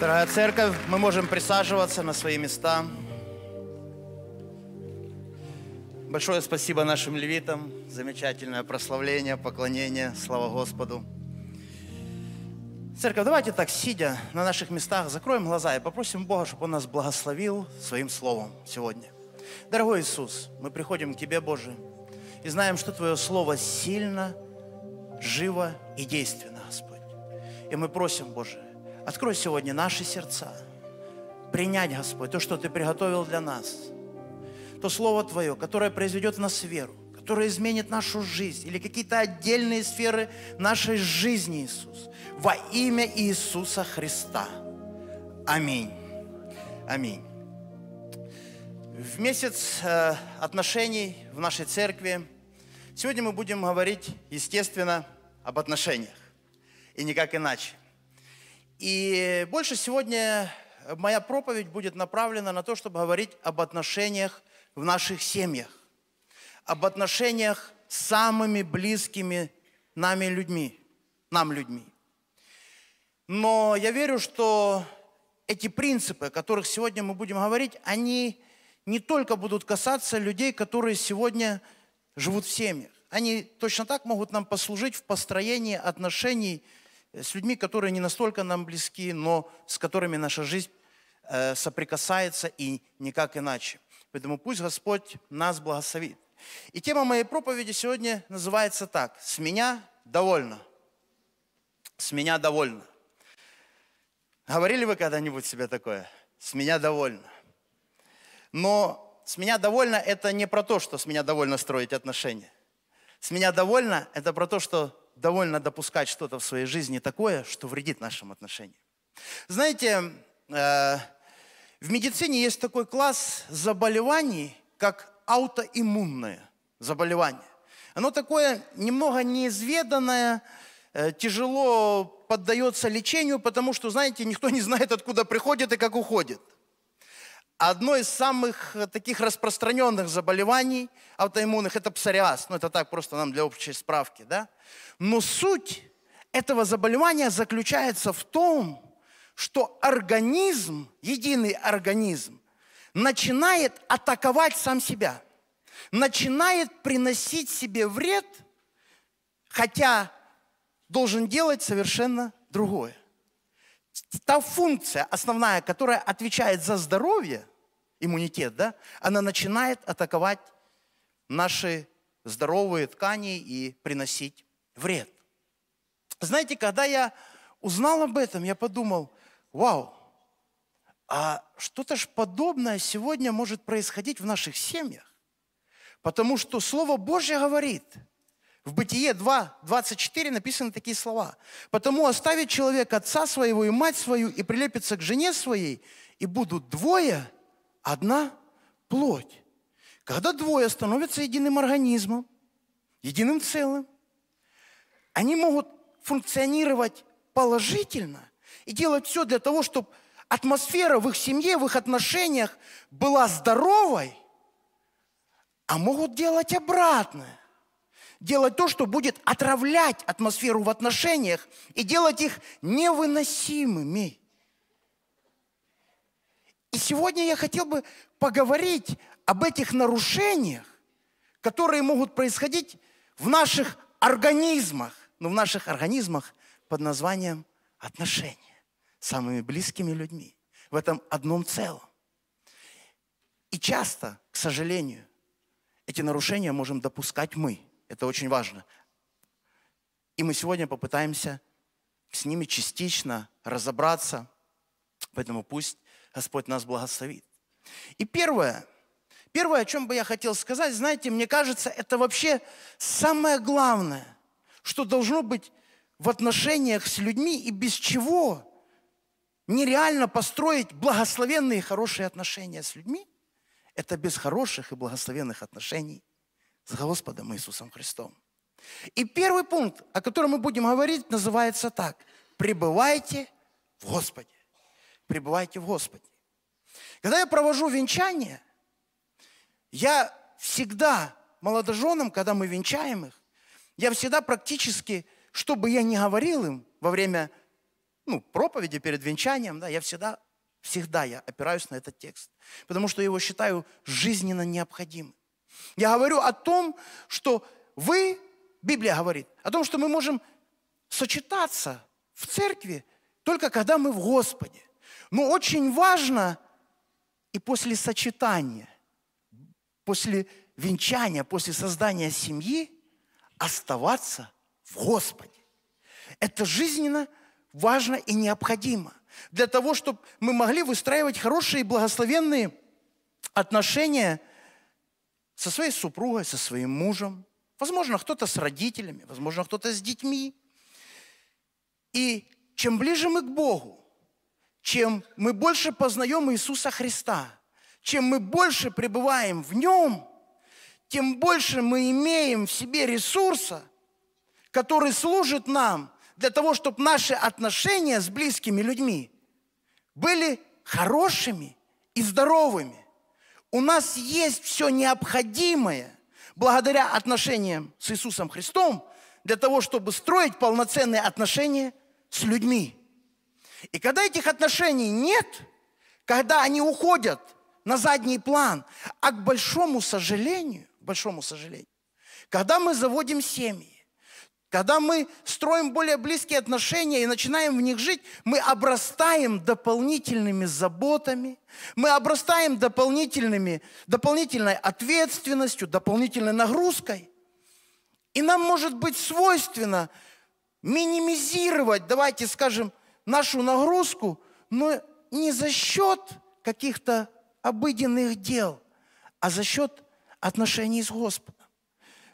Дорогая церковь, мы можем присаживаться на свои места. Большое спасибо нашим левитам. Замечательное прославление, поклонение. Слава Господу. Церковь, давайте так, сидя на наших местах, закроем глаза и попросим Бога, чтобы Он нас благословил своим словом сегодня. Дорогой Иисус, мы приходим к Тебе, Боже, и знаем, что Твое Слово сильно, живо и действенно, Господь. И мы просим, Боже, Открой сегодня наши сердца. Принять, Господь, то, что Ты приготовил для нас. То Слово Твое, которое произведет в нас веру, которое изменит нашу жизнь или какие-то отдельные сферы нашей жизни, Иисус. Во имя Иисуса Христа. Аминь. Аминь. В месяц э, отношений в нашей церкви сегодня мы будем говорить, естественно, об отношениях. И никак иначе. И больше сегодня моя проповедь будет направлена на то, чтобы говорить об отношениях в наших семьях, об отношениях с самыми близкими нами людьми, нам людьми. Но я верю, что эти принципы, о которых сегодня мы будем говорить, они не только будут касаться людей, которые сегодня живут в семьях. Они точно так могут нам послужить в построении отношений – Э, с людьми, которые не настолько нам близки, но с которыми наша жизнь э, соприкасается и никак иначе. Поэтому пусть Господь нас благословит. И тема моей проповеди сегодня называется так. С меня довольно. С меня довольно. Говорили вы когда-нибудь себе такое? С меня довольно. Но с меня довольно это не про то, что с меня довольно строить отношения. С меня довольно это про то, что довольно допускать что-то в своей жизни такое, что вредит нашим отношениям. Знаете, э, в медицине есть такой класс заболеваний, как аутоиммунные заболевания. Оно такое немного неизведанное, э, тяжело поддается лечению, потому что, знаете, никто не знает, откуда приходит и как уходит. Одно из самых э, таких распространенных заболеваний аутоиммунных – это псориаз. Ну, это так просто нам для общей справки, да? Но суть этого заболевания заключается в том, что организм, единый организм, начинает атаковать сам себя, начинает приносить себе вред, хотя должен делать совершенно другое та функция основная, которая отвечает за здоровье, иммунитет, да, она начинает атаковать наши здоровые ткани и приносить вред. Знаете, когда я узнал об этом, я подумал, вау, а что-то ж подобное сегодня может происходить в наших семьях. Потому что Слово Божье говорит – в Бытие 2, 24 написаны такие слова. «Потому оставит человек отца своего и мать свою, и прилепится к жене своей, и будут двое, одна плоть». Когда двое становятся единым организмом, единым целым, они могут функционировать положительно и делать все для того, чтобы атмосфера в их семье, в их отношениях была здоровой, а могут делать обратное делать то, что будет отравлять атмосферу в отношениях и делать их невыносимыми. И сегодня я хотел бы поговорить об этих нарушениях, которые могут происходить в наших организмах, но ну, в наших организмах под названием отношения с самыми близкими людьми, в этом одном целом. И часто, к сожалению, эти нарушения можем допускать мы – это очень важно. И мы сегодня попытаемся с ними частично разобраться. Поэтому пусть Господь нас благословит. И первое, первое, о чем бы я хотел сказать, знаете, мне кажется, это вообще самое главное, что должно быть в отношениях с людьми и без чего нереально построить благословенные и хорошие отношения с людьми, это без хороших и благословенных отношений с Господом Иисусом Христом. И первый пункт, о котором мы будем говорить, называется так. Пребывайте в Господе. Пребывайте в Господе. Когда я провожу венчание, я всегда молодоженам, когда мы венчаем их, я всегда практически, что бы я ни говорил им во время ну, проповеди перед венчанием, да, я всегда, всегда я опираюсь на этот текст, потому что я его считаю жизненно необходимым. Я говорю о том, что вы, Библия говорит, о том, что мы можем сочетаться в церкви только когда мы в Господе. Но очень важно и после сочетания, после венчания, после создания семьи оставаться в Господе. Это жизненно важно и необходимо для того, чтобы мы могли выстраивать хорошие и благословенные отношения со своей супругой, со своим мужем, возможно, кто-то с родителями, возможно, кто-то с детьми. И чем ближе мы к Богу, чем мы больше познаем Иисуса Христа, чем мы больше пребываем в Нем, тем больше мы имеем в себе ресурса, который служит нам для того, чтобы наши отношения с близкими людьми были хорошими и здоровыми. У нас есть все необходимое благодаря отношениям с Иисусом Христом для того, чтобы строить полноценные отношения с людьми. И когда этих отношений нет, когда они уходят на задний план, а к большому сожалению, большому сожалению, когда мы заводим семьи, когда мы строим более близкие отношения и начинаем в них жить, мы обрастаем дополнительными заботами, мы обрастаем дополнительными, дополнительной ответственностью, дополнительной нагрузкой. И нам может быть свойственно минимизировать, давайте скажем, нашу нагрузку, но не за счет каких-то обыденных дел, а за счет отношений с Господом.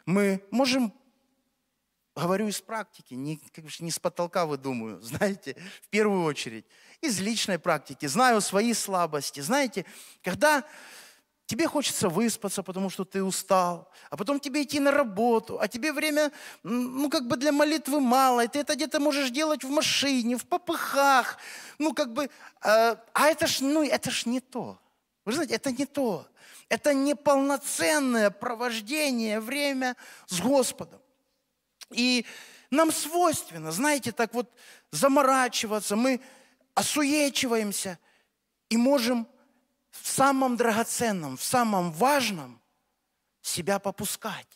Мы можем Говорю из практики, не, как бы, не с потолка выдумываю, знаете, в первую очередь. Из личной практики, знаю свои слабости. Знаете, когда Тебе хочется выспаться, потому что ты устал, а потом тебе идти на работу, а тебе время, ну, как бы для молитвы мало, и ты это где-то можешь делать в машине, в попыхах, ну, как бы, э, а это ж, ну, это ж не то. Вы знаете, это не то. Это неполноценное провождение время с Господом. И нам свойственно, знаете, так вот заморачиваться, мы осуечиваемся и можем в самом драгоценном, в самом важном себя попускать.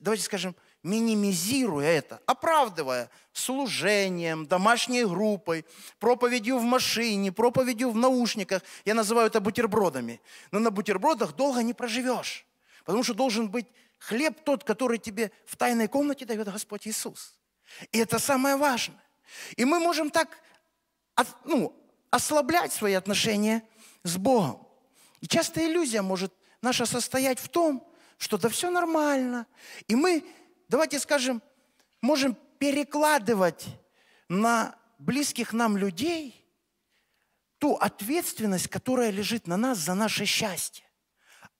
Давайте скажем, минимизируя это, оправдывая служением, домашней группой, проповедью в машине, проповедью в наушниках. Я называю это бутербродами. Но на бутербродах долго не проживешь, потому что должен быть Хлеб тот, который тебе в тайной комнате дает Господь Иисус. И это самое важное. И мы можем так ну, ослаблять свои отношения с Богом. И часто иллюзия может наша состоять в том, что да все нормально. И мы, давайте скажем, можем перекладывать на близких нам людей ту ответственность, которая лежит на нас за наше счастье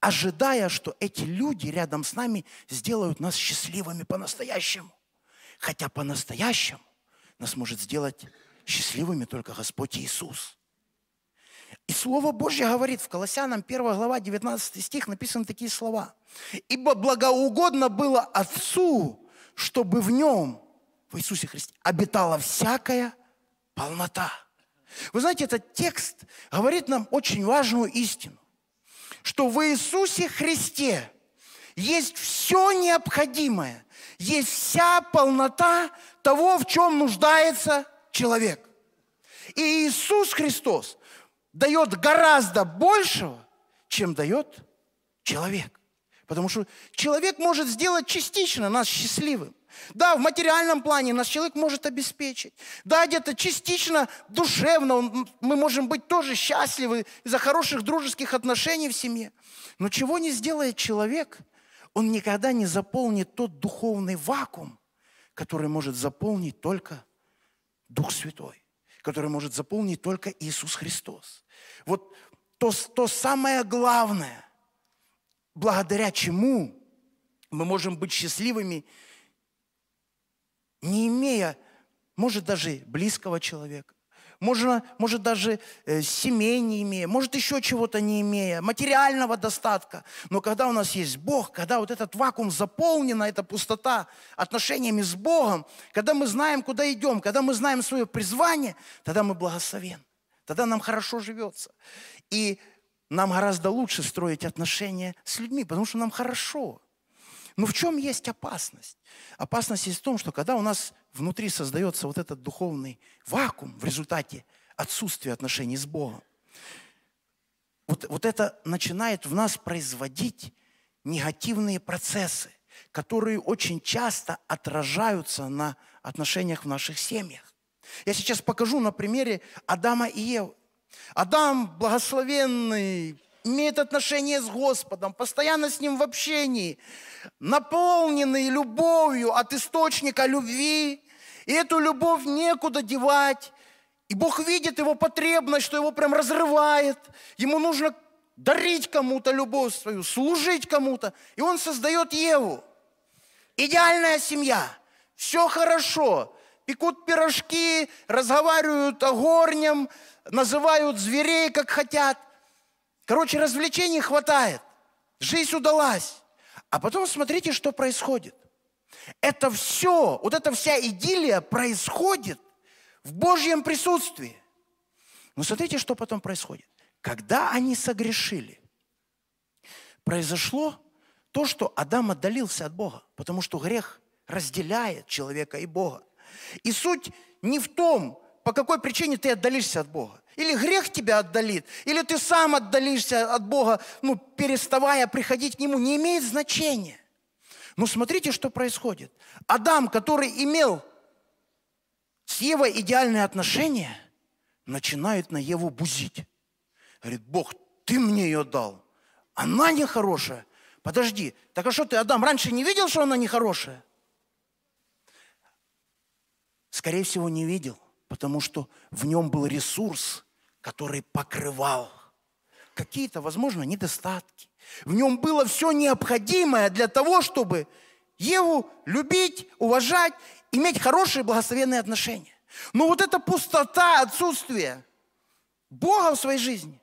ожидая, что эти люди рядом с нами сделают нас счастливыми по-настоящему. Хотя по-настоящему нас может сделать счастливыми только Господь Иисус. И Слово Божье говорит в Колоссянам 1 глава 19 стих написаны такие слова. «Ибо благоугодно было Отцу, чтобы в Нем, в Иисусе Христе, обитала всякая полнота». Вы знаете, этот текст говорит нам очень важную истину что в Иисусе Христе есть все необходимое, есть вся полнота того, в чем нуждается человек. И Иисус Христос дает гораздо большего, чем дает человек. Потому что человек может сделать частично нас счастливым. Да, в материальном плане нас человек может обеспечить. Да, где-то частично душевно мы можем быть тоже счастливы из-за хороших дружеских отношений в семье. Но чего не сделает человек, он никогда не заполнит тот духовный вакуум, который может заполнить только Дух Святой, который может заполнить только Иисус Христос. Вот то, то самое главное, благодаря чему мы можем быть счастливыми – не имея, может, даже близкого человека, можно, может, даже э, семей не имея, может, еще чего-то не имея, материального достатка. Но когда у нас есть Бог, когда вот этот вакуум заполнен, а эта пустота отношениями с Богом, когда мы знаем, куда идем, когда мы знаем свое призвание, тогда мы благословен, тогда нам хорошо живется. И нам гораздо лучше строить отношения с людьми, потому что нам хорошо. Но в чем есть опасность? Опасность есть в том, что когда у нас внутри создается вот этот духовный вакуум в результате отсутствия отношений с Богом, вот, вот это начинает в нас производить негативные процессы, которые очень часто отражаются на отношениях в наших семьях. Я сейчас покажу на примере Адама и Евы. Адам, благословенный имеют отношение с Господом, постоянно с Ним в общении, наполненные любовью от источника любви, и эту любовь некуда девать. И Бог видит его потребность, что его прям разрывает. Ему нужно дарить кому-то любовь свою, служить кому-то. И он создает Еву. Идеальная семья. Все хорошо. Пекут пирожки, разговаривают о горнем, называют зверей, как хотят – Короче, развлечений хватает. Жизнь удалась. А потом смотрите, что происходит. Это все, вот эта вся идиллия происходит в Божьем присутствии. Но смотрите, что потом происходит. Когда они согрешили, произошло то, что Адам отдалился от Бога, потому что грех разделяет человека и Бога. И суть не в том, по какой причине ты отдалишься от Бога. Или грех тебя отдалит, или ты сам отдалишься от Бога, ну, переставая приходить к Нему, не имеет значения. Но смотрите, что происходит. Адам, который имел с Евой идеальные отношения, начинает на Еву бузить. Говорит, Бог, ты мне ее дал. Она нехорошая. Подожди, так а что ты, Адам, раньше не видел, что она нехорошая? Скорее всего, не видел потому что в нем был ресурс, который покрывал какие-то, возможно, недостатки. В нем было все необходимое для того, чтобы Еву любить, уважать, иметь хорошие благословенные отношения. Но вот эта пустота, отсутствие Бога в своей жизни,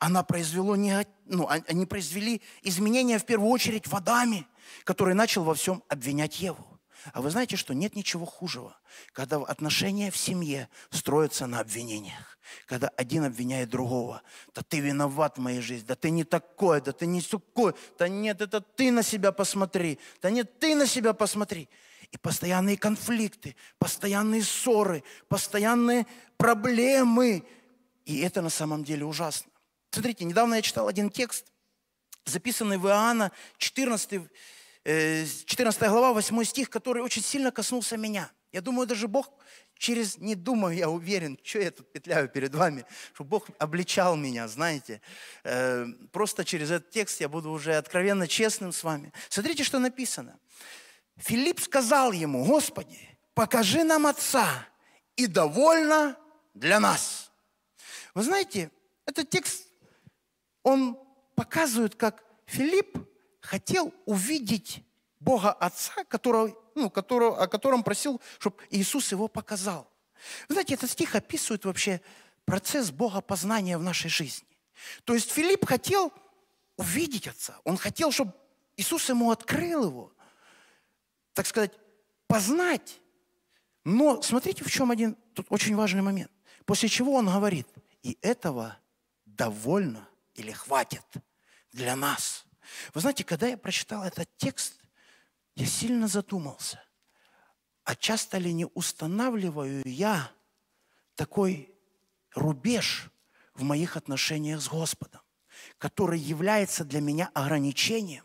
она произвела не, ну, а, они произвели изменения в первую очередь в Адаме, который начал во всем обвинять Еву. А вы знаете, что нет ничего хужего, когда отношения в семье строятся на обвинениях. Когда один обвиняет другого. Да ты виноват в моей жизни, да ты не такой, да ты не сукой, да нет, это ты на себя посмотри, да нет, ты на себя посмотри. И постоянные конфликты, постоянные ссоры, постоянные проблемы. И это на самом деле ужасно. Смотрите, недавно я читал один текст, записанный в Иоанна, 14 14 э, глава, 8 стих, который очень сильно коснулся меня. Я думаю, даже Бог через, не думаю, я уверен, что я тут петляю перед вами, что Бог обличал меня, знаете. Э, просто через этот текст я буду уже откровенно честным с вами. Смотрите, что написано. Филипп сказал ему, Господи, покажи нам Отца, и довольно для нас. Вы знаете, этот текст, он показывает, как Филипп хотел увидеть Бога Отца, которого, ну, которого, о котором просил, чтобы Иисус его показал. знаете, этот стих описывает вообще процесс Бога познания в нашей жизни. То есть Филипп хотел увидеть Отца. Он хотел, чтобы Иисус ему открыл его, так сказать, познать. Но смотрите, в чем один тут очень важный момент. После чего он говорит, и этого довольно или хватит для нас – вы знаете, когда я прочитал этот текст, я сильно задумался, а часто ли не устанавливаю я такой рубеж в моих отношениях с Господом, который является для меня ограничением,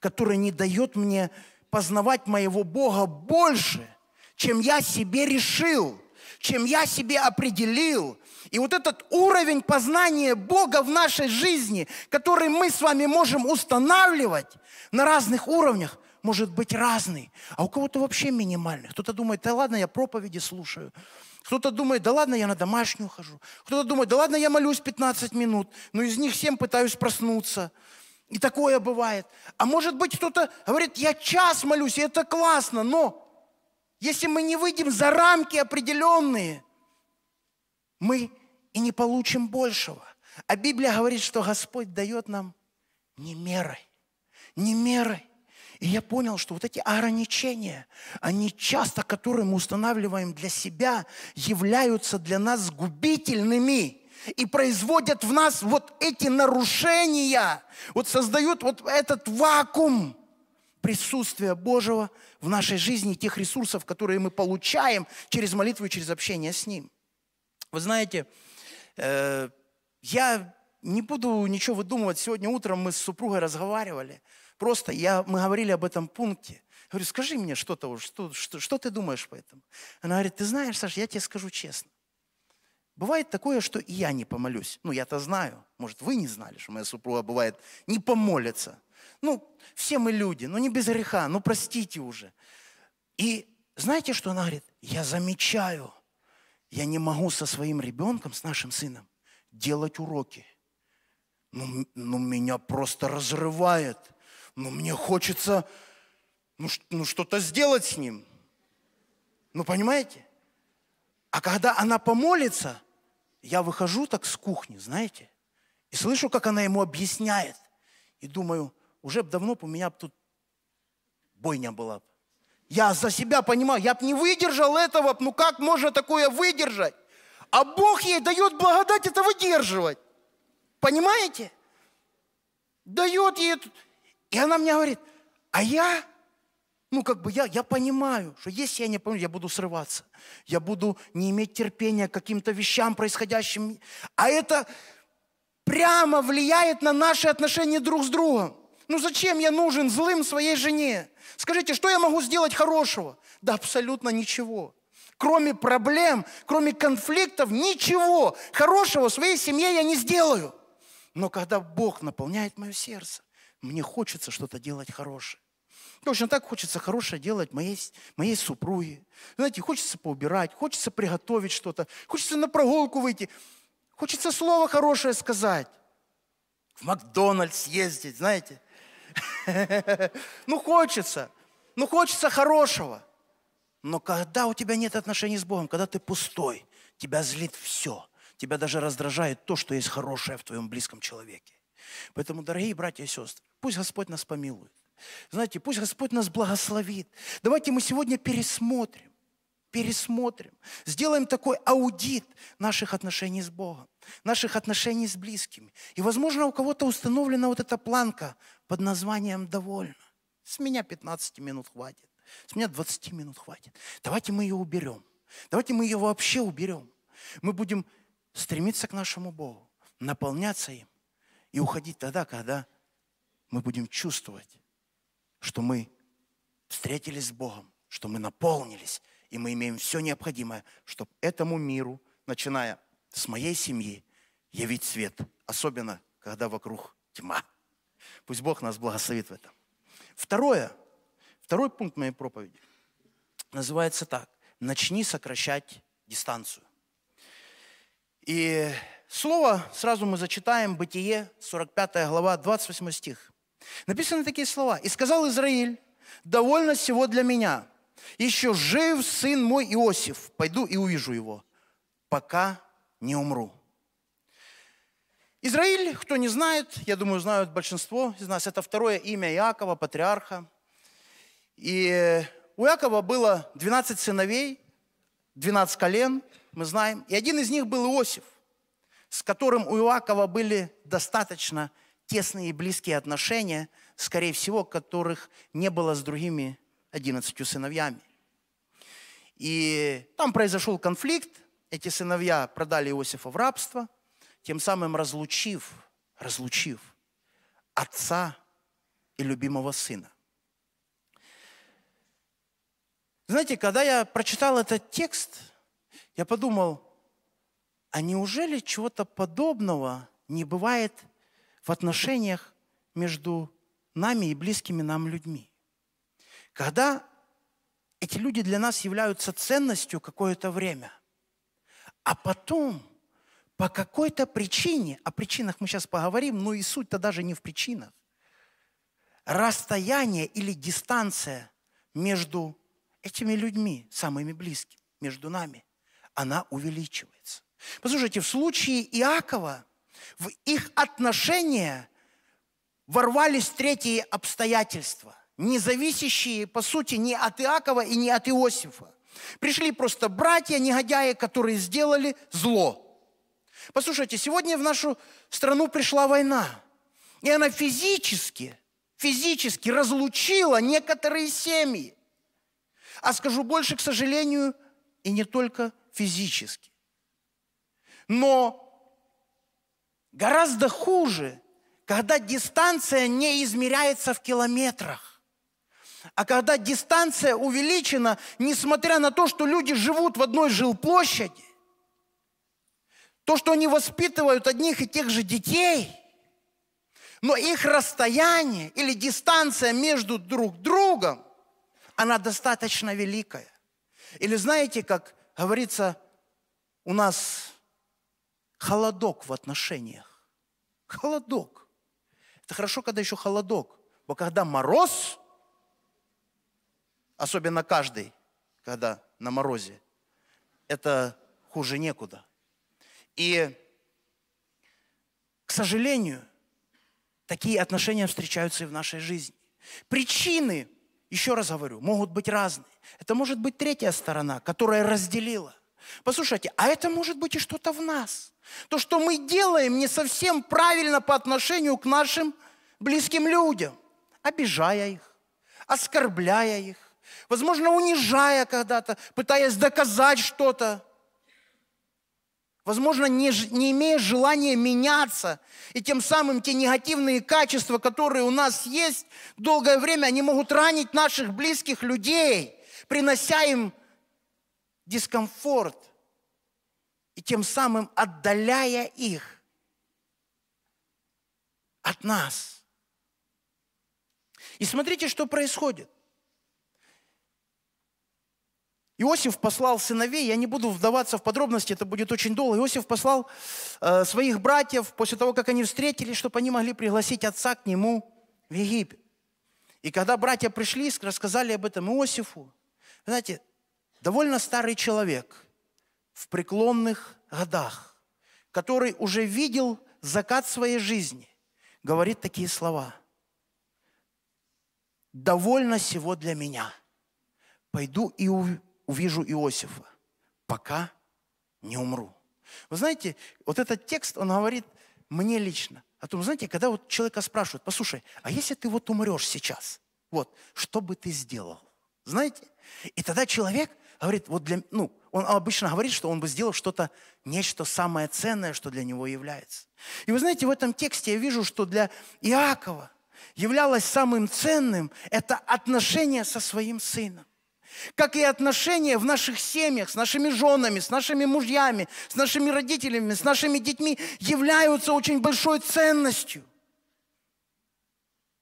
который не дает мне познавать моего Бога больше, чем я себе решил, чем я себе определил, и вот этот уровень познания Бога в нашей жизни, который мы с вами можем устанавливать на разных уровнях, может быть разный. А у кого-то вообще минимальный. Кто-то думает, да ладно, я проповеди слушаю. Кто-то думает, да ладно, я на домашнюю хожу. Кто-то думает, да ладно, я молюсь 15 минут, но из них 7 пытаюсь проснуться. И такое бывает. А может быть, кто-то говорит, я час молюсь, и это классно, но если мы не выйдем за рамки определенные, мы и не получим большего. А Библия говорит, что Господь дает нам не мерой, не мерой. И я понял, что вот эти ограничения, они часто, которые мы устанавливаем для себя, являются для нас губительными и производят в нас вот эти нарушения, вот создают вот этот вакуум присутствия Божьего в нашей жизни, тех ресурсов, которые мы получаем через молитву и через общение с Ним. Вы знаете, э, я не буду ничего выдумывать. Сегодня утром мы с супругой разговаривали. Просто я, мы говорили об этом пункте. говорю, скажи мне что-то, что, что, что ты думаешь по этому? Она говорит, ты знаешь, Саша, я тебе скажу честно. Бывает такое, что и я не помолюсь. Ну, я-то знаю. Может, вы не знали, что моя супруга бывает не помолится. Ну, все мы люди, ну не без греха, ну простите уже. И знаете, что она говорит? Я замечаю, я не могу со своим ребенком, с нашим сыном, делать уроки. Ну, ну меня просто разрывает. Ну, мне хочется ну, ну, что-то сделать с ним. Ну, понимаете? А когда она помолится, я выхожу так с кухни, знаете, и слышу, как она ему объясняет. И думаю, уже б давно у меня тут бойня была бы. Я за себя понимаю, я бы не выдержал этого, ну как можно такое выдержать? А Бог ей дает благодать это выдерживать. Понимаете? Дает ей это. И она мне говорит, а я, ну как бы я, я понимаю, что если я не помню, я буду срываться. Я буду не иметь терпения к каким-то вещам происходящим. А это прямо влияет на наши отношения друг с другом. Ну зачем я нужен злым своей жене? Скажите, что я могу сделать хорошего? Да абсолютно ничего. Кроме проблем, кроме конфликтов, ничего хорошего своей семье я не сделаю. Но когда Бог наполняет мое сердце, мне хочется что-то делать хорошее. Точно так хочется хорошее делать моей, моей супруге. Знаете, хочется поубирать, хочется приготовить что-то, хочется на прогулку выйти, хочется слово хорошее сказать. В Макдональдс ездить, знаете. Ну хочется, ну хочется хорошего. Но когда у тебя нет отношений с Богом, когда ты пустой, тебя злит все. Тебя даже раздражает то, что есть хорошее в твоем близком человеке. Поэтому, дорогие братья и сестры, пусть Господь нас помилует. Знаете, пусть Господь нас благословит. Давайте мы сегодня пересмотрим, пересмотрим, сделаем такой аудит наших отношений с Богом, наших отношений с близкими. И, возможно, у кого-то установлена вот эта планка под названием «довольно». С меня 15 минут хватит, с меня 20 минут хватит. Давайте мы ее уберем. Давайте мы ее вообще уберем. Мы будем стремиться к нашему Богу, наполняться им и уходить тогда, когда мы будем чувствовать, что мы встретились с Богом, что мы наполнились, и мы имеем все необходимое, чтобы этому миру, начиная с моей семьи, явить свет, особенно когда вокруг тьма. Пусть Бог нас благословит в этом. Второе, второй пункт моей проповеди называется так. Начни сокращать дистанцию. И слово сразу мы зачитаем, Бытие, 45 глава, 28 стих. Написаны такие слова. «И сказал Израиль, довольно всего для меня. Еще жив сын мой Иосиф, пойду и увижу его, пока не умру». Израиль, кто не знает, я думаю, знают большинство из нас, это второе имя Иакова, патриарха. И у Иакова было 12 сыновей, 12 колен, мы знаем. И один из них был Иосиф, с которым у Иакова были достаточно тесные и близкие отношения, скорее всего, которых не было с другими 11 сыновьями. И там произошел конфликт, эти сыновья продали Иосифа в рабство – тем самым разлучив, разлучив отца и любимого сына. Знаете, когда я прочитал этот текст, я подумал, а неужели чего-то подобного не бывает в отношениях между нами и близкими нам людьми? Когда эти люди для нас являются ценностью какое-то время, а потом – по какой-то причине, о причинах мы сейчас поговорим, но и суть-то даже не в причинах, расстояние или дистанция между этими людьми, самыми близкими, между нами, она увеличивается. Послушайте, в случае Иакова в их отношения ворвались третьи обстоятельства, не зависящие, по сути, ни от Иакова и ни от Иосифа. Пришли просто братья, негодяи, которые сделали зло – Послушайте, сегодня в нашу страну пришла война, и она физически, физически разлучила некоторые семьи. А скажу больше, к сожалению, и не только физически. Но гораздо хуже, когда дистанция не измеряется в километрах. А когда дистанция увеличена, несмотря на то, что люди живут в одной жилплощади, то, что они воспитывают одних и тех же детей, но их расстояние или дистанция между друг другом, она достаточно великая. Или знаете, как говорится, у нас холодок в отношениях. Холодок. Это хорошо, когда еще холодок. Но когда мороз, особенно каждый, когда на морозе, это хуже некуда – и, к сожалению, такие отношения встречаются и в нашей жизни. Причины, еще раз говорю, могут быть разные. Это может быть третья сторона, которая разделила. Послушайте, а это может быть и что-то в нас. То, что мы делаем не совсем правильно по отношению к нашим близким людям, обижая их, оскорбляя их, возможно, унижая когда-то, пытаясь доказать что-то возможно, не, не имея желания меняться. И тем самым те негативные качества, которые у нас есть, долгое время они могут ранить наших близких людей, принося им дискомфорт и тем самым отдаляя их от нас. И смотрите, что происходит. Иосиф послал сыновей, я не буду вдаваться в подробности, это будет очень долго. Иосиф послал э, своих братьев после того, как они встретились, чтобы они могли пригласить отца к нему в Египет. И когда братья пришли, рассказали об этом Иосифу, знаете, довольно старый человек в преклонных годах, который уже видел закат своей жизни, говорит такие слова. «Довольно всего для меня. Пойду и увижу Иосифа, пока не умру. Вы знаете, вот этот текст, он говорит мне лично о том, знаете, когда вот человека спрашивают, послушай, а если ты вот умрешь сейчас, вот, что бы ты сделал? Знаете? И тогда человек говорит, вот для, ну, он обычно говорит, что он бы сделал что-то, нечто самое ценное, что для него является. И вы знаете, в этом тексте я вижу, что для Иакова являлось самым ценным это отношение со своим сыном как и отношения в наших семьях, с нашими женами, с нашими мужьями, с нашими родителями, с нашими детьми являются очень большой ценностью,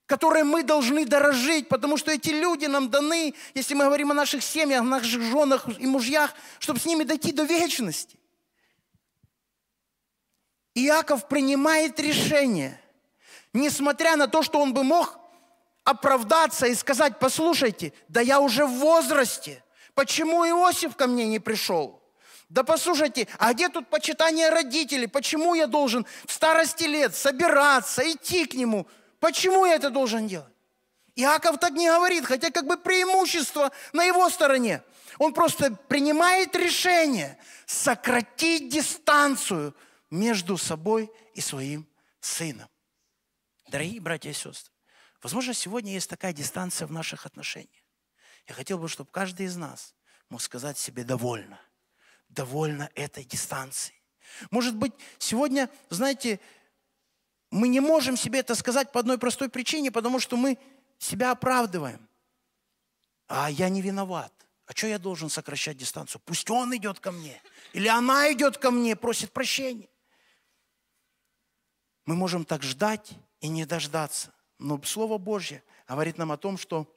которой мы должны дорожить, потому что эти люди нам даны, если мы говорим о наших семьях, о наших женах и мужьях, чтобы с ними дойти до вечности. Иаков принимает решение, несмотря на то, что он бы мог оправдаться и сказать, послушайте, да я уже в возрасте, почему Иосиф ко мне не пришел? Да послушайте, а где тут почитание родителей? Почему я должен в старости лет собираться, идти к нему? Почему я это должен делать? Иаков так не говорит, хотя как бы преимущество на его стороне. Он просто принимает решение сократить дистанцию между собой и своим сыном. Дорогие братья и сестры, Возможно, сегодня есть такая дистанция в наших отношениях. Я хотел бы, чтобы каждый из нас мог сказать себе «довольно». Довольно этой дистанции. Может быть, сегодня, знаете, мы не можем себе это сказать по одной простой причине, потому что мы себя оправдываем. А я не виноват. А что я должен сокращать дистанцию? Пусть он идет ко мне. Или она идет ко мне, просит прощения. Мы можем так ждать и не дождаться. Но Слово Божье говорит нам о том, что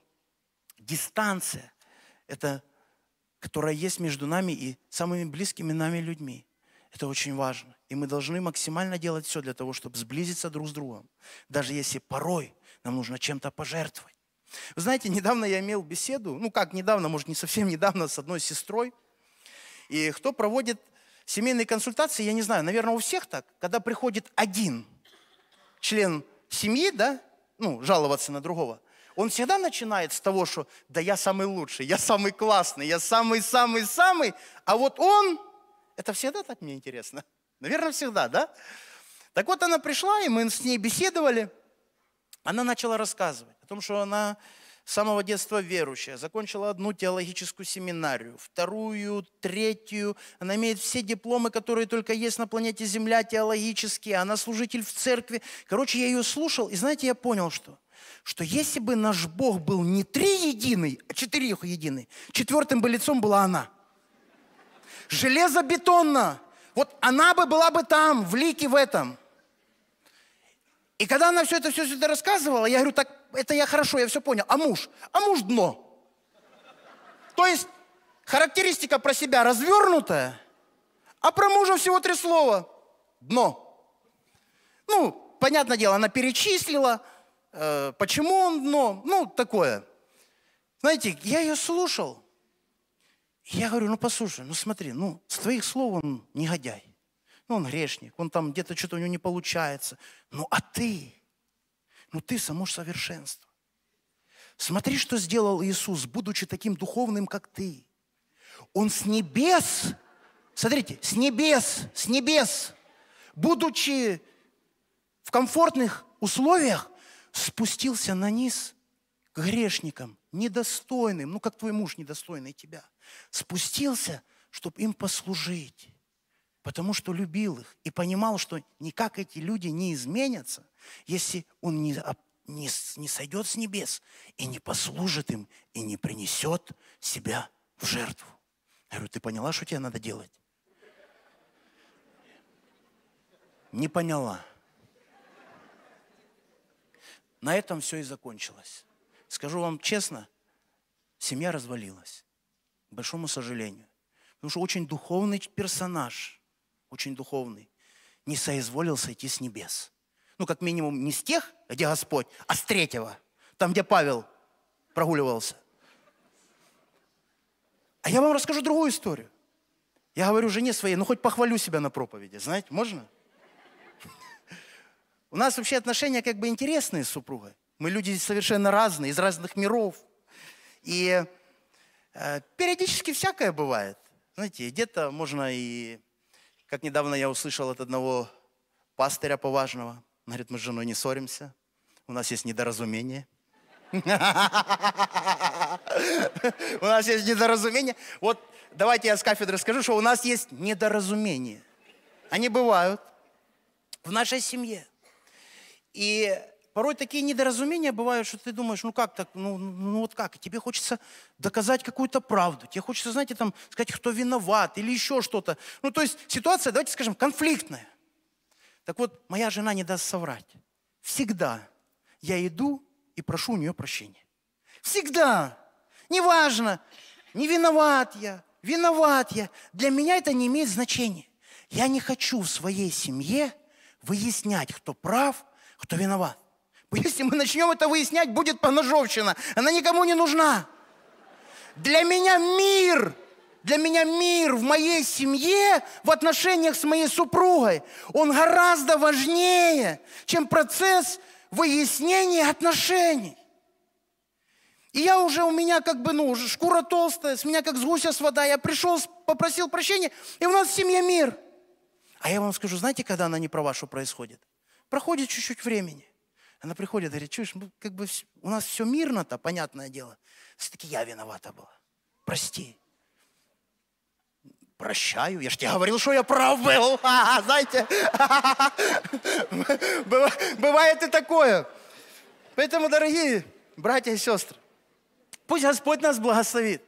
дистанция, это, которая есть между нами и самыми близкими нами людьми, это очень важно. И мы должны максимально делать все для того, чтобы сблизиться друг с другом. Даже если порой нам нужно чем-то пожертвовать. Вы знаете, недавно я имел беседу, ну как недавно, может не совсем недавно, с одной сестрой. И кто проводит семейные консультации, я не знаю, наверное, у всех так, когда приходит один член семьи, да, ну, жаловаться на другого. Он всегда начинает с того, что да я самый лучший, я самый классный, я самый-самый-самый, а вот он, это всегда так мне интересно. Наверное, всегда, да? Так вот она пришла, и мы с ней беседовали. Она начала рассказывать о том, что она с самого детства верующая, закончила одну теологическую семинарию, вторую, третью. Она имеет все дипломы, которые только есть на планете Земля, теологические. Она служитель в церкви. Короче, я ее слушал, и знаете, я понял, что что если бы наш Бог был не три единый, а четыре единый, четвертым бы лицом была она. Железобетонно. Вот она бы была бы там, в лике в этом – и когда она все это, все это рассказывала, я говорю, так это я хорошо, я все понял. А муж? А муж дно. То есть характеристика про себя развернутая, а про мужа всего три слова. Дно. Ну, понятное дело, она перечислила, э, почему он дно, ну, такое. Знаете, я ее слушал. Я говорю, ну послушай, ну смотри, ну с твоих слов он негодяй. Ну, он грешник, он там где-то что-то у него не получается. Ну, а ты? Ну, ты само совершенство. Смотри, что сделал Иисус, будучи таким духовным, как ты. Он с небес, смотрите, с небес, с небес, будучи в комфортных условиях, спустился на низ к грешникам, недостойным, ну как твой муж недостойный тебя, спустился, чтобы им послужить потому что любил их и понимал, что никак эти люди не изменятся, если он не, не, не сойдет с небес и не послужит им, и не принесет себя в жертву. Я говорю, ты поняла, что тебе надо делать? Не поняла. На этом все и закончилось. Скажу вам честно, семья развалилась. К большому сожалению. Потому что очень духовный персонаж – очень духовный, не соизволил сойти с небес. Ну, как минимум, не с тех, где Господь, а с третьего, там, где Павел прогуливался. А я вам расскажу другую историю. Я говорю жене своей, ну хоть похвалю себя на проповеди, знаете, можно? У нас вообще отношения как бы интересные с супругой. Мы люди совершенно разные, из разных миров. И э, периодически всякое бывает. Знаете, где-то можно и как недавно я услышал от одного пастыря поважного, он говорит, мы с женой не ссоримся, у нас есть недоразумение. У нас есть недоразумение. Вот давайте я с кафедры скажу, что у нас есть недоразумения. Они бывают в нашей семье. И Порой такие недоразумения бывают, что ты думаешь, ну как так, ну, ну, ну вот как, и тебе хочется доказать какую-то правду, тебе хочется, знаете, там сказать, кто виноват или еще что-то. Ну то есть ситуация, давайте скажем, конфликтная. Так вот, моя жена не даст соврать. Всегда я иду и прошу у нее прощения. Всегда. Неважно, не виноват я, виноват я. Для меня это не имеет значения. Я не хочу в своей семье выяснять, кто прав, кто виноват. Если мы начнем это выяснять, будет поножовщина. Она никому не нужна. Для меня мир, для меня мир в моей семье, в отношениях с моей супругой, он гораздо важнее, чем процесс выяснения отношений. И я уже, у меня как бы, ну, шкура толстая, с меня как с гуся с вода. Я пришел, попросил прощения, и у нас в семье мир. А я вам скажу, знаете, когда она не про вашу происходит? Проходит чуть-чуть времени. Она приходит и говорит, чуешь, как бы у нас все мирно-то, понятное дело. Все-таки я виновата была. Прости. Прощаю, я же тебе говорил, что я прав был. А, знаете, бывает и такое. Поэтому, дорогие братья и сестры, пусть Господь нас благословит.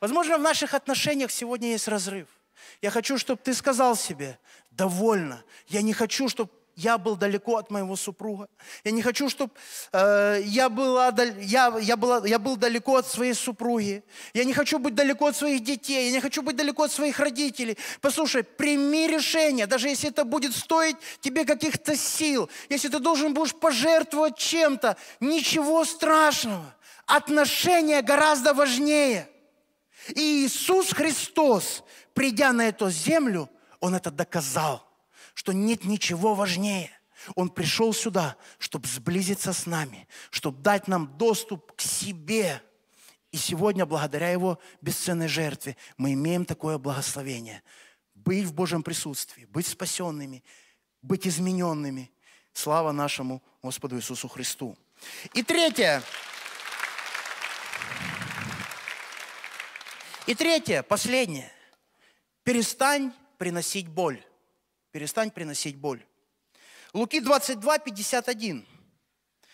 Возможно, в наших отношениях сегодня есть разрыв. Я хочу, чтобы ты сказал себе, довольно. Я не хочу, чтобы я был далеко от моего супруга. Я не хочу, чтобы э, я, была, я, я, была, я был далеко от своей супруги. Я не хочу быть далеко от своих детей. Я не хочу быть далеко от своих родителей. Послушай, прими решение, даже если это будет стоить тебе каких-то сил. Если ты должен будешь пожертвовать чем-то, ничего страшного. Отношения гораздо важнее. И Иисус Христос, придя на эту землю, Он это доказал что нет ничего важнее. Он пришел сюда, чтобы сблизиться с нами, чтобы дать нам доступ к себе. И сегодня, благодаря Его бесценной жертве, мы имеем такое благословение. Быть в Божьем присутствии, быть спасенными, быть измененными. Слава нашему Господу Иисусу Христу. И третье. И третье, последнее. Перестань приносить боль перестань приносить боль. Луки 22, 51.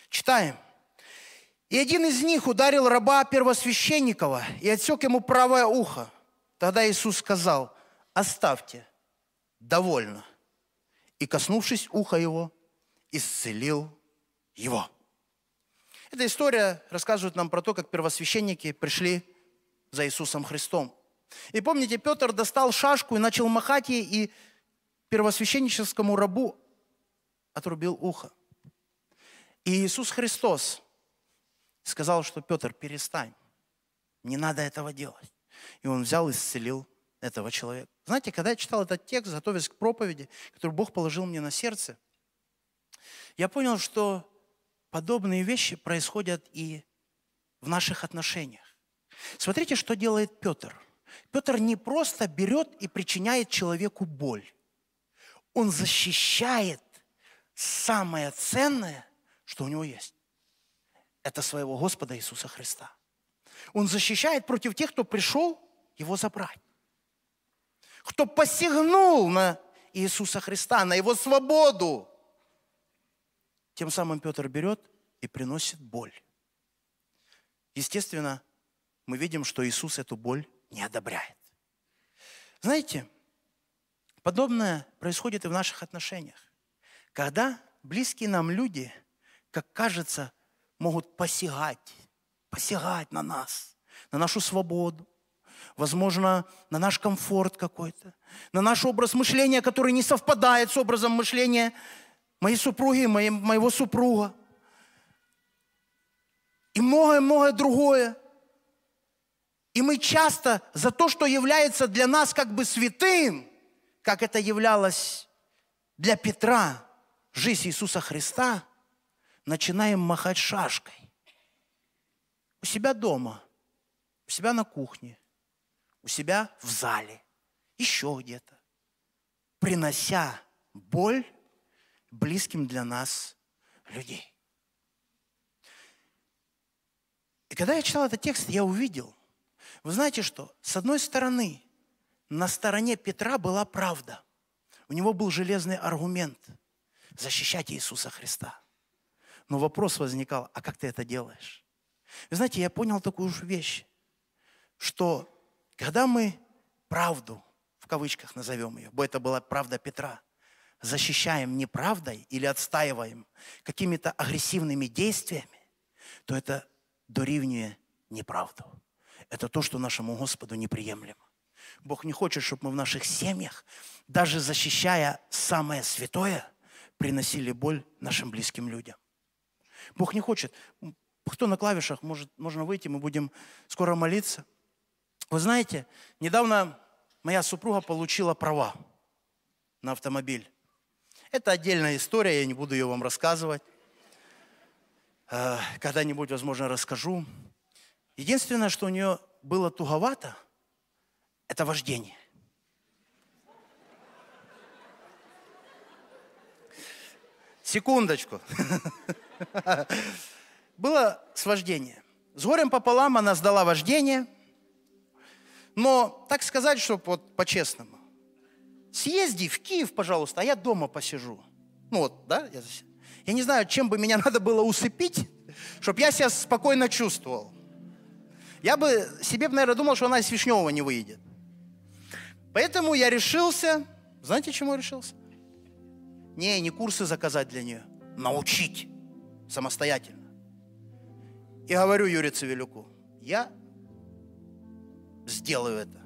Читаем. И один из них ударил раба первосвященникова и отсек ему правое ухо. Тогда Иисус сказал, оставьте, довольно. И, коснувшись уха его, исцелил его. Эта история рассказывает нам про то, как первосвященники пришли за Иисусом Христом. И помните, Петр достал шашку и начал махать ей, и первосвященническому рабу отрубил ухо. И Иисус Христос сказал, что Петр, перестань, не надо этого делать. И он взял и исцелил этого человека. Знаете, когда я читал этот текст, готовясь к проповеди, который Бог положил мне на сердце, я понял, что подобные вещи происходят и в наших отношениях. Смотрите, что делает Петр. Петр не просто берет и причиняет человеку боль. Он защищает самое ценное, что у него есть. Это своего Господа Иисуса Христа. Он защищает против тех, кто пришел его забрать. Кто посягнул на Иисуса Христа, на его свободу. Тем самым Петр берет и приносит боль. Естественно, мы видим, что Иисус эту боль не одобряет. Знаете, Подобное происходит и в наших отношениях. Когда близкие нам люди, как кажется, могут посягать, посягать на нас, на нашу свободу, возможно, на наш комфорт какой-то, на наш образ мышления, который не совпадает с образом мышления моей супруги, моего супруга. И многое-многое другое. И мы часто за то, что является для нас как бы святым – как это являлось для Петра жизнь Иисуса Христа, начинаем махать шашкой. У себя дома, у себя на кухне, у себя в зале, еще где-то, принося боль близким для нас людей. И когда я читал этот текст, я увидел, вы знаете что, с одной стороны, на стороне Петра была правда. У него был железный аргумент – защищать Иисуса Христа. Но вопрос возникал, а как ты это делаешь? Вы знаете, я понял такую же вещь, что когда мы правду, в кавычках назовем ее, бы это была правда Петра, защищаем неправдой или отстаиваем какими-то агрессивными действиями, то это дорівнює неправду. Это то, что нашему Господу неприемлемо. Бог не хочет, чтобы мы в наших семьях, даже защищая самое святое, приносили боль нашим близким людям. Бог не хочет. Кто на клавишах, может, можно выйти, мы будем скоро молиться. Вы знаете, недавно моя супруга получила права на автомобиль. Это отдельная история, я не буду ее вам рассказывать. Э, когда-нибудь, возможно, расскажу. Единственное, что у нее было туговато, это вождение. Секундочку. Было с вождением. С горем пополам она сдала вождение. Но так сказать, чтобы вот по-честному. Съезди в Киев, пожалуйста, а я дома посижу. Ну вот, да? Я, я не знаю, чем бы меня надо было усыпить, чтобы я себя спокойно чувствовал. Я бы себе, наверное, думал, что она из Вишневого не выйдет. Поэтому я решился, знаете, чему решился? Не, не курсы заказать для нее, научить самостоятельно. И говорю Юре Цивилюку, я сделаю это.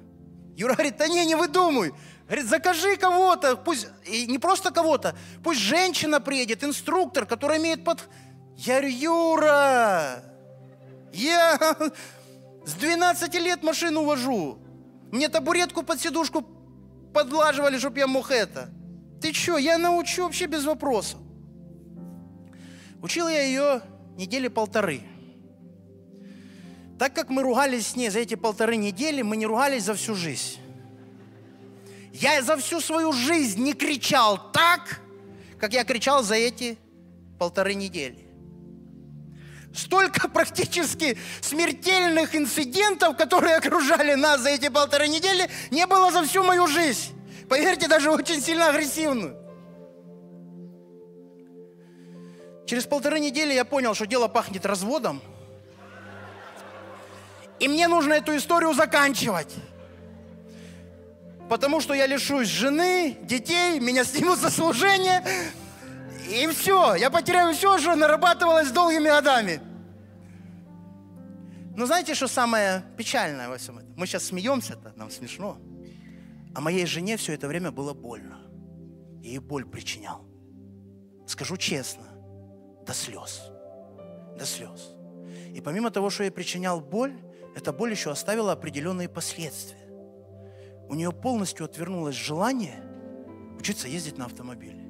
Юра говорит, да не, не выдумывай. Говорит, закажи кого-то, пусть, и не просто кого-то, пусть женщина приедет, инструктор, который имеет под... Я говорю, Юра, я с 12 лет машину вожу. Мне табуретку под сидушку подлаживали, чтобы я мог это. Ты чё, я научу вообще без вопросов. Учил я ее недели полторы. Так как мы ругались с ней за эти полторы недели, мы не ругались за всю жизнь. Я за всю свою жизнь не кричал так, как я кричал за эти полторы недели столько практически смертельных инцидентов, которые окружали нас за эти полторы недели, не было за всю мою жизнь. Поверьте, даже очень сильно агрессивную. Через полторы недели я понял, что дело пахнет разводом. И мне нужно эту историю заканчивать. Потому что я лишусь жены, детей, меня снимут за служение. И все, я потеряю все, что нарабатывалось долгими годами. Но знаете, что самое печальное во всем этом? Мы сейчас смеемся-то, нам смешно. А моей жене все это время было больно. И ей боль причинял. Скажу честно, до слез. До слез. И помимо того, что ей причинял боль, эта боль еще оставила определенные последствия. У нее полностью отвернулось желание учиться ездить на автомобиле.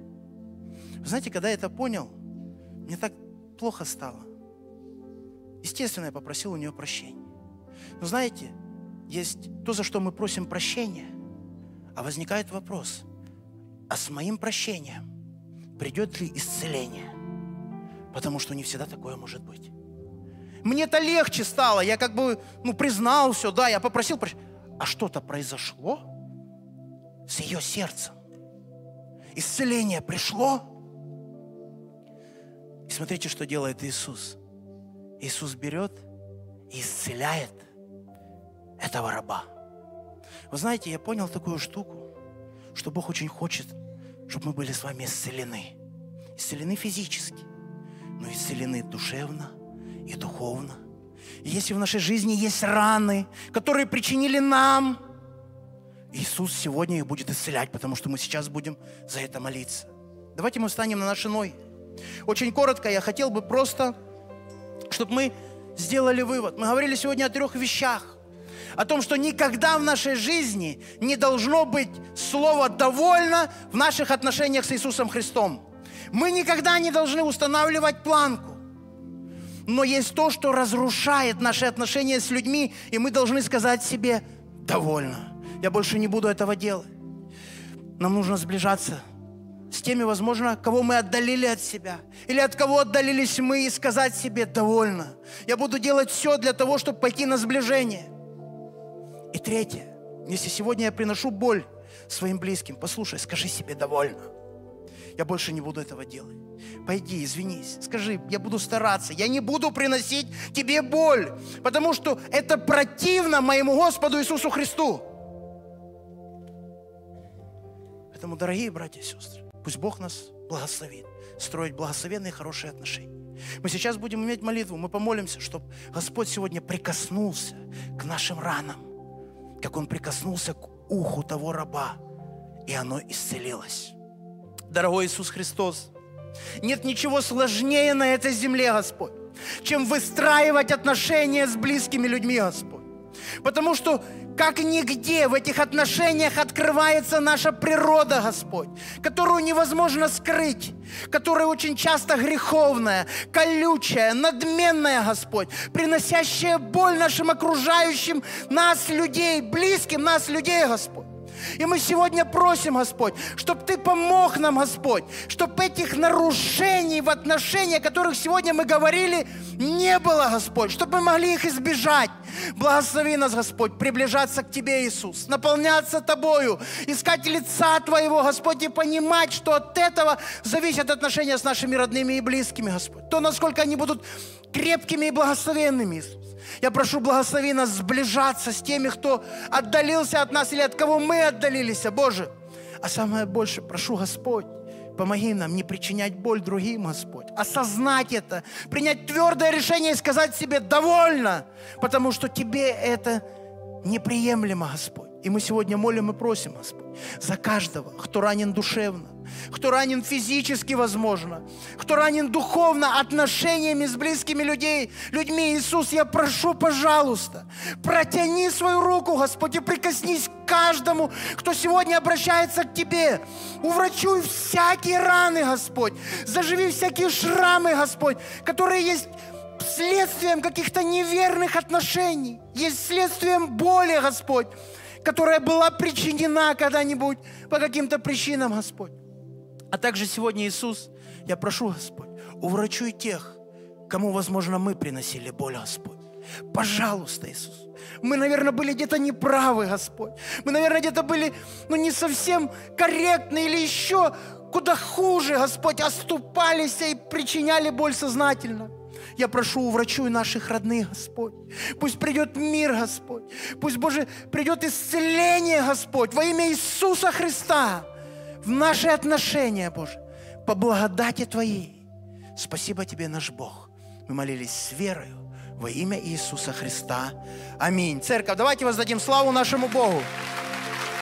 Вы знаете, когда я это понял, мне так плохо стало. Естественно, я попросил у нее прощения. Но знаете, есть то, за что мы просим прощения, а возникает вопрос, а с моим прощением придет ли исцеление? Потому что не всегда такое может быть. Мне-то легче стало, я как бы ну, признал все, да, я попросил прощения. А что-то произошло с ее сердцем. Исцеление пришло. И смотрите, что делает Иисус – Иисус берет и исцеляет этого раба. Вы знаете, я понял такую штуку, что Бог очень хочет, чтобы мы были с вами исцелены. Исцелены физически, но исцелены душевно и духовно. И если в нашей жизни есть раны, которые причинили нам, Иисус сегодня их будет исцелять, потому что мы сейчас будем за это молиться. Давайте мы встанем на наши ноги. Очень коротко я хотел бы просто чтобы мы сделали вывод. Мы говорили сегодня о трех вещах. О том, что никогда в нашей жизни не должно быть слова «довольно» в наших отношениях с Иисусом Христом. Мы никогда не должны устанавливать планку. Но есть то, что разрушает наши отношения с людьми, и мы должны сказать себе «довольно». Я больше не буду этого делать. Нам нужно сближаться с теми, возможно, кого мы отдалили от себя, или от кого отдалились мы, и сказать себе «довольно». Я буду делать все для того, чтобы пойти на сближение. И третье. Если сегодня я приношу боль своим близким, послушай, скажи себе «довольно». Я больше не буду этого делать. Пойди, извинись, скажи, я буду стараться, я не буду приносить тебе боль, потому что это противно моему Господу Иисусу Христу. Поэтому, дорогие братья и сестры, Пусть Бог нас благословит, строить благословенные хорошие отношения. Мы сейчас будем иметь молитву, мы помолимся, чтобы Господь сегодня прикоснулся к нашим ранам, как Он прикоснулся к уху того раба, и оно исцелилось. Дорогой Иисус Христос, нет ничего сложнее на этой земле, Господь, чем выстраивать отношения с близкими людьми, Господь. Потому что как нигде в этих отношениях открывается наша природа, Господь, которую невозможно скрыть, которая очень часто греховная, колючая, надменная, Господь, приносящая боль нашим окружающим, нас людей, близким нас людей, Господь. И мы сегодня просим, Господь, чтобы Ты помог нам, Господь, чтобы этих нарушений в отношениях, о которых сегодня мы говорили, не было, Господь, чтобы мы могли их избежать. Благослови нас, Господь, приближаться к Тебе, Иисус, наполняться Тобою, искать лица Твоего, Господь, и понимать, что от этого зависят отношения с нашими родными и близкими, Господь. То, насколько они будут крепкими и благословенными, Иисус. Я прошу, благослови нас сближаться с теми, кто отдалился от нас или от кого мы отдалились, Боже. А самое больше, прошу, Господь, помоги нам не причинять боль другим, Господь. Осознать это, принять твердое решение и сказать себе «довольно», потому что Тебе это неприемлемо, Господь. И мы сегодня молим и просим, Господь, за каждого, кто ранен душевно, кто ранен физически, возможно, кто ранен духовно отношениями с близкими людей, людьми. Иисус, я прошу, пожалуйста, протяни свою руку, Господи, прикоснись к каждому, кто сегодня обращается к Тебе. Уврачуй всякие раны, Господь. Заживи всякие шрамы, Господь, которые есть следствием каких-то неверных отношений, есть следствием боли, Господь, которая была причинена когда-нибудь по каким-то причинам, Господь. А также сегодня, Иисус, я прошу, Господь, уврачуй тех, кому, возможно, мы приносили боль, Господь. Пожалуйста, Иисус. Мы, наверное, были где-то неправы, Господь. Мы, наверное, где-то были, ну, не совсем корректны или еще куда хуже, Господь, оступались и причиняли боль сознательно. Я прошу, уврачуй наших родных, Господь. Пусть придет мир, Господь. Пусть, Боже, придет исцеление, Господь, во имя Иисуса Христа в наши отношения, Боже, по благодати Твоей. Спасибо Тебе, наш Бог. Мы молились с верою во имя Иисуса Христа. Аминь. Церковь, давайте воздадим славу нашему Богу.